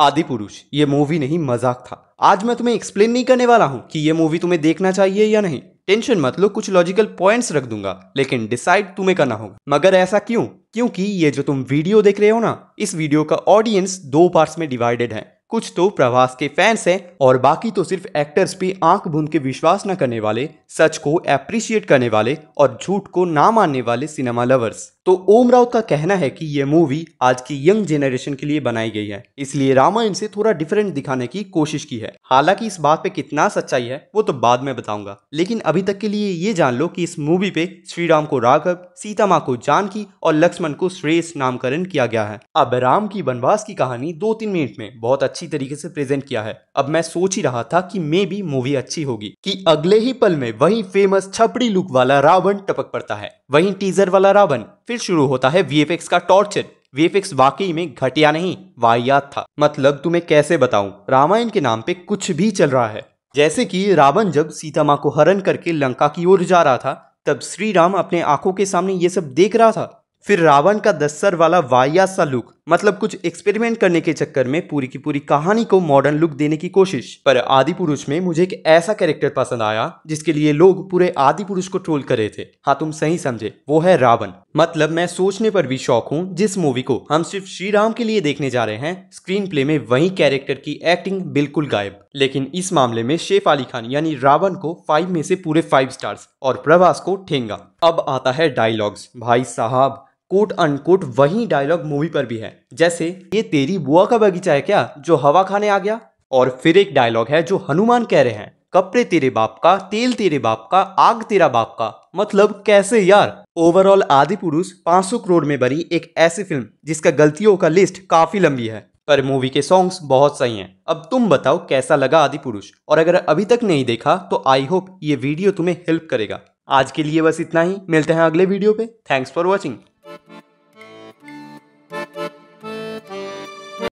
आदि पुरुष ये मूवी नहीं मजाक था आज मैं तुम्हें एक्सप्लेन नहीं करने वाला हूँ कि ये मूवी तुम्हें देखना चाहिए या नहीं टेंशन मत लो कुछ लॉजिकल पॉइंट्स रख दूंगा लेकिन डिसाइड तुम्हें करना होगा मगर ऐसा क्यों क्योंकि ये जो तुम वीडियो देख रहे हो ना इस वीडियो का ऑडियंस दो पार्ट्स में डिवाइडेड है कुछ तो प्रभास के फैंस हैं और बाकी तो सिर्फ एक्टर्स पे आंख भून के विश्वास न करने वाले सच को अप्रिशिएट करने वाले और झूठ को ना मानने वाले सिनेमा लवर्स तो ओम राउत का कहना है कि यह मूवी आज की यंग जेनरेशन के लिए बनाई गई है इसलिए रामायण से थोड़ा डिफरेंट दिखाने की कोशिश की है हालांकि इस बात पे कितना सच्चाई है वो तो बाद में बताऊंगा लेकिन अभी तक के लिए ये जान लो कि इस मूवी पे श्री राम को राघव सीता माँ को जानकी और लक्ष्मण को श्रेष्ठ नामकरण किया गया है अब राम की वनवास की कहानी दो तीन मिनट में बहुत अच्छी तरीके से प्रेजेंट किया है अब मैं सोच ही रहा था की मे भी मूवी अच्छी होगी की अगले ही पल में वही फेमस छपड़ी लुक वाला रावण टपक पड़ता है वहीं टीजर वाला रावण फिर शुरू होता है वीएफएक्स का टॉर्चर वीएफएक्स वाकई में घटिया नहीं वाहियात था मतलब तुम्हें कैसे बताऊं रामायण के नाम पे कुछ भी चल रहा है जैसे कि रावण जब सीता माँ को हरण करके लंका की ओर जा रहा था तब श्री राम अपने आंखों के सामने ये सब देख रहा था फिर रावण का दस्तर वाला वाहियात सा लुक मतलब कुछ एक्सपेरिमेंट करने के चक्कर में पूरी की पूरी कहानी को मॉडर्न लुक देने की कोशिश पर आदि पुरुष में मुझे एक ऐसा कैरेक्टर पसंद आया जिसके लिए लोग पूरे आदि पुरुष को ट्रोल कर रहे थे हाँ तुम सही समझे वो है रावण मतलब मैं सोचने पर भी शौक हूँ जिस मूवी को हम सिर्फ श्री राम के लिए देखने जा रहे हैं स्क्रीन प्ले में वही कैरेक्टर की एक्टिंग बिल्कुल गायब लेकिन इस मामले में शेफ अली खान यानी रावण को फाइव में से पूरे फाइव स्टार्स और प्रभास को ठेंगा अब आता है डायलॉग्स भाई साहब कोट अनकोट वही डायलॉग मूवी पर भी है जैसे ये तेरी बुआ का बगीचा है क्या जो हवा खाने आ गया और फिर एक डायलॉग है जो हनुमान कह रहे हैं कपड़े तेरे बाप का तेल तेरे बाप का आग तेरा बाप का मतलब कैसे यार ओवरऑल आदि पुरुष पांच करोड़ में बनी एक ऐसी फिल्म जिसका गलतियों का लिस्ट काफी लंबी है पर मूवी के सॉन्ग्स बहुत सही हैं अब तुम बताओ कैसा लगा आदि पुरुष और अगर अभी तक नहीं देखा तो आई होप ये वीडियो तुम्हें हेल्प करेगा आज के लिए बस इतना ही मिलते हैं अगले वीडियो पे थैंक्स फॉर वॉचिंग